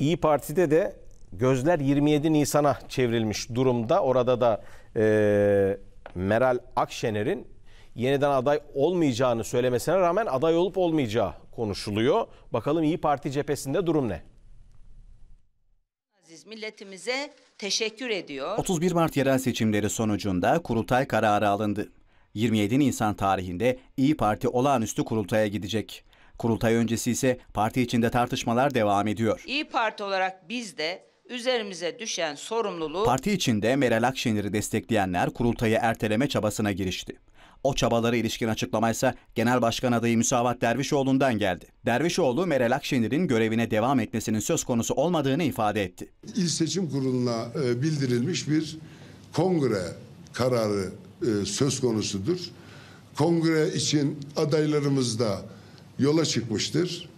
İyi Parti'de de gözler 27 Nisan'a çevrilmiş durumda. Orada da e, Meral Akşener'in yeniden aday olmayacağını söylemesine rağmen aday olup olmayacağı konuşuluyor. Bakalım İyi Parti cephesinde durum ne? Aziz milletimize teşekkür ediyor. 31 Mart yerel seçimleri sonucunda kurultay kararı alındı. 27 Nisan tarihinde İyi Parti olağanüstü kurultaya gidecek. Kurultay öncesi ise parti içinde tartışmalar devam ediyor. İyi Parti olarak biz de üzerimize düşen sorumluluğu... Parti içinde Meral Akşener'i destekleyenler kurultayı erteleme çabasına girişti. O çabalara ilişkin açıklama ise Genel Başkan adayı Müsavat Dervişoğlu'ndan geldi. Dervişoğlu Meral Akşener'in görevine devam etmesinin söz konusu olmadığını ifade etti. İl Seçim Kurulu'na e, bildirilmiş bir kongre kararı e, söz konusudur. Kongre için adaylarımız da yola çıkmıştır.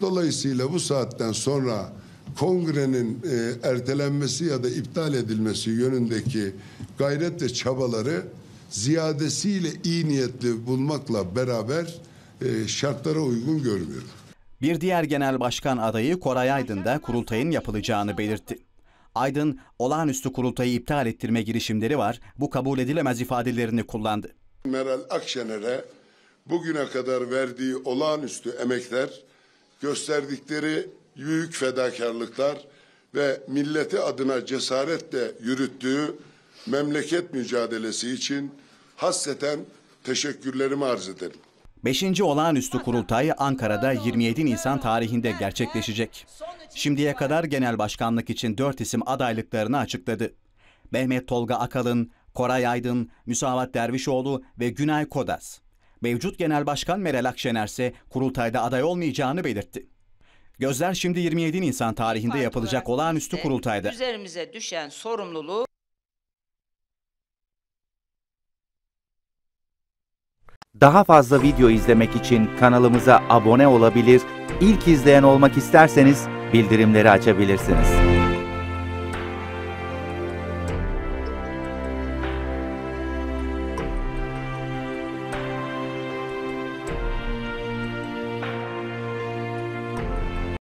Dolayısıyla bu saatten sonra kongrenin e, ertelenmesi ya da iptal edilmesi yönündeki gayret ve çabaları ziyadesiyle iyi niyetli bulmakla beraber e, şartlara uygun görmüyorum. Bir diğer genel başkan adayı Koray Aydın da kurultayın yapılacağını belirtti. Aydın, olağanüstü kurultayı iptal ettirme girişimleri var, bu kabul edilemez ifadelerini kullandı. Meral Akşener'e bugüne kadar verdiği olağanüstü emekler, gösterdikleri büyük fedakarlıklar ve milleti adına cesaretle yürüttüğü memleket mücadelesi için hasseten teşekkürlerimi arz ederim. 5. Olağanüstü Kurultay Ankara'da 27 Nisan tarihinde gerçekleşecek. Şimdiye kadar genel başkanlık için 4 isim adaylıklarını açıkladı. Mehmet Tolga Akalın, Koray Aydın, Müsavat Dervişoğlu ve Günay Kodas. Mevcut Genel Başkan Meral Akşener ise kurultayda aday olmayacağını belirtti. Gözler şimdi 27 Nisan tarihinde Parti yapılacak olağanüstü kurultayda. Üzerimize düşen sorumluluğu Daha fazla video izlemek için kanalımıza abone olabilir, ilk izleyen olmak isterseniz bildirimleri açabilirsiniz.